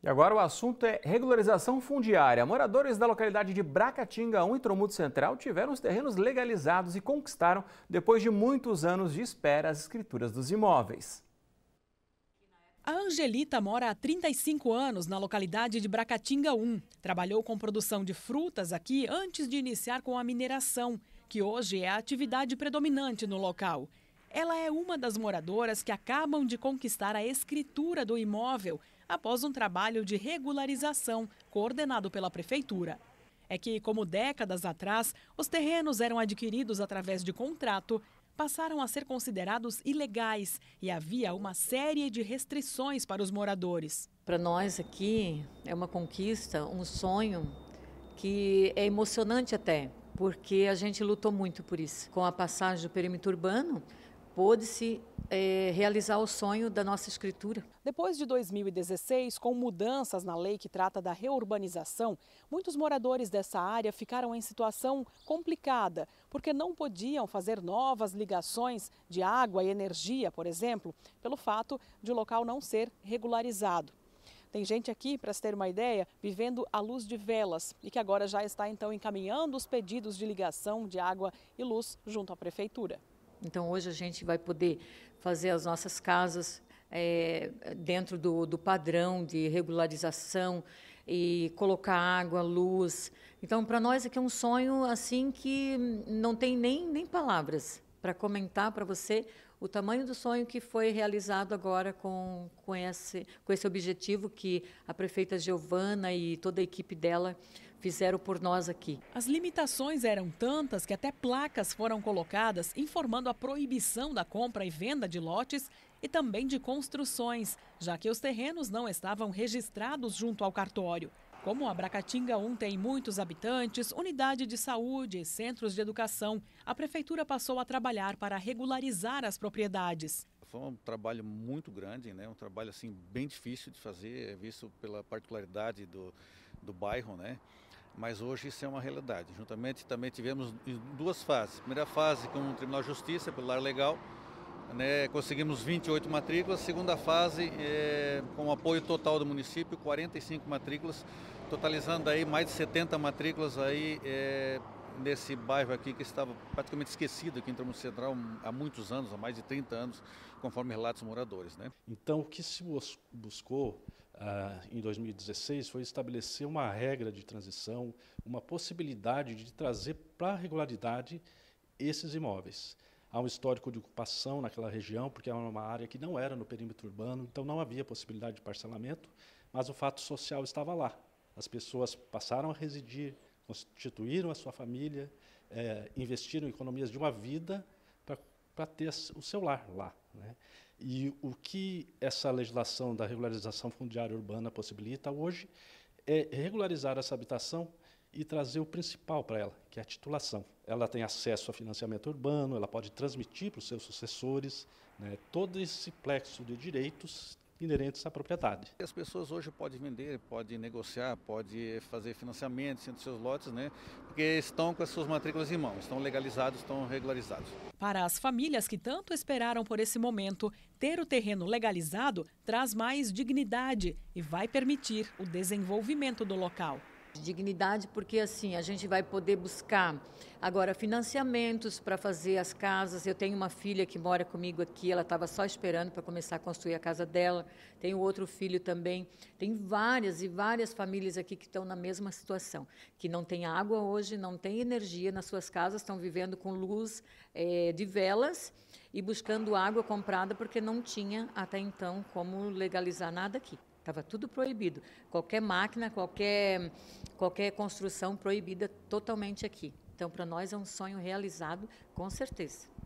E agora o assunto é regularização fundiária. Moradores da localidade de Bracatinga 1 e Tromuto Central tiveram os terrenos legalizados e conquistaram, depois de muitos anos de espera, as escrituras dos imóveis. A Angelita mora há 35 anos na localidade de Bracatinga 1. Trabalhou com produção de frutas aqui antes de iniciar com a mineração, que hoje é a atividade predominante no local. Ela é uma das moradoras que acabam de conquistar a escritura do imóvel após um trabalho de regularização coordenado pela Prefeitura. É que, como décadas atrás, os terrenos eram adquiridos através de contrato, passaram a ser considerados ilegais e havia uma série de restrições para os moradores. Para nós aqui é uma conquista, um sonho que é emocionante até, porque a gente lutou muito por isso. Com a passagem do perímetro urbano, pôde-se é, realizar o sonho da nossa escritura. Depois de 2016, com mudanças na lei que trata da reurbanização, muitos moradores dessa área ficaram em situação complicada, porque não podiam fazer novas ligações de água e energia, por exemplo, pelo fato de o local não ser regularizado. Tem gente aqui, para se ter uma ideia, vivendo à luz de velas e que agora já está então encaminhando os pedidos de ligação de água e luz junto à prefeitura. Então, hoje a gente vai poder fazer as nossas casas é, dentro do, do, padrão de regularização e colocar água, luz. Então, para nós aqui é um sonho assim que não tem nem, nem palavras para comentar para você o tamanho do sonho que foi realizado agora com, com, esse, com esse objetivo que a prefeita Giovana e toda a equipe dela fizeram por nós aqui. As limitações eram tantas que até placas foram colocadas informando a proibição da compra e venda de lotes e também de construções, já que os terrenos não estavam registrados junto ao cartório. Como a Bracatinga 1 tem muitos habitantes, unidade de saúde e centros de educação, a prefeitura passou a trabalhar para regularizar as propriedades. Foi um trabalho muito grande, né? um trabalho assim bem difícil de fazer, é visto pela particularidade do, do bairro, né? mas hoje isso é uma realidade. Juntamente também tivemos duas fases. Primeira fase com o Tribunal de Justiça, pelo lar legal, né, conseguimos 28 matrículas. Segunda fase, é, com apoio total do município, 45 matrículas, totalizando aí mais de 70 matrículas aí é, nesse bairro aqui que estava praticamente esquecido aqui em Tramo Central hum, há muitos anos, há mais de 30 anos, conforme relatos moradores. Né? Então, o que se buscou ah, em 2016 foi estabelecer uma regra de transição, uma possibilidade de trazer para a regularidade esses imóveis há um histórico de ocupação naquela região, porque era é uma área que não era no perímetro urbano, então não havia possibilidade de parcelamento, mas o fato social estava lá. As pessoas passaram a residir, constituíram a sua família, é, investiram em economias de uma vida para ter o seu lar lá. Né? E o que essa legislação da regularização fundiária urbana possibilita hoje é regularizar essa habitação e trazer o principal para ela, que é a titulação. Ela tem acesso a financiamento urbano, ela pode transmitir para os seus sucessores né, todo esse plexo de direitos inerentes à propriedade. As pessoas hoje podem vender, podem negociar, podem fazer financiamentos entre seus lotes, né? Porque estão com as suas matrículas em mãos, estão legalizados, estão regularizados. Para as famílias que tanto esperaram por esse momento, ter o terreno legalizado traz mais dignidade e vai permitir o desenvolvimento do local. Dignidade, porque assim a gente vai poder buscar agora financiamentos para fazer as casas. Eu tenho uma filha que mora comigo aqui, ela estava só esperando para começar a construir a casa dela. Tenho outro filho também. Tem várias e várias famílias aqui que estão na mesma situação, que não tem água hoje, não tem energia nas suas casas, estão vivendo com luz é, de velas e buscando água comprada porque não tinha até então como legalizar nada aqui. Estava tudo proibido. Qualquer máquina, qualquer, qualquer construção proibida totalmente aqui. Então, para nós é um sonho realizado, com certeza.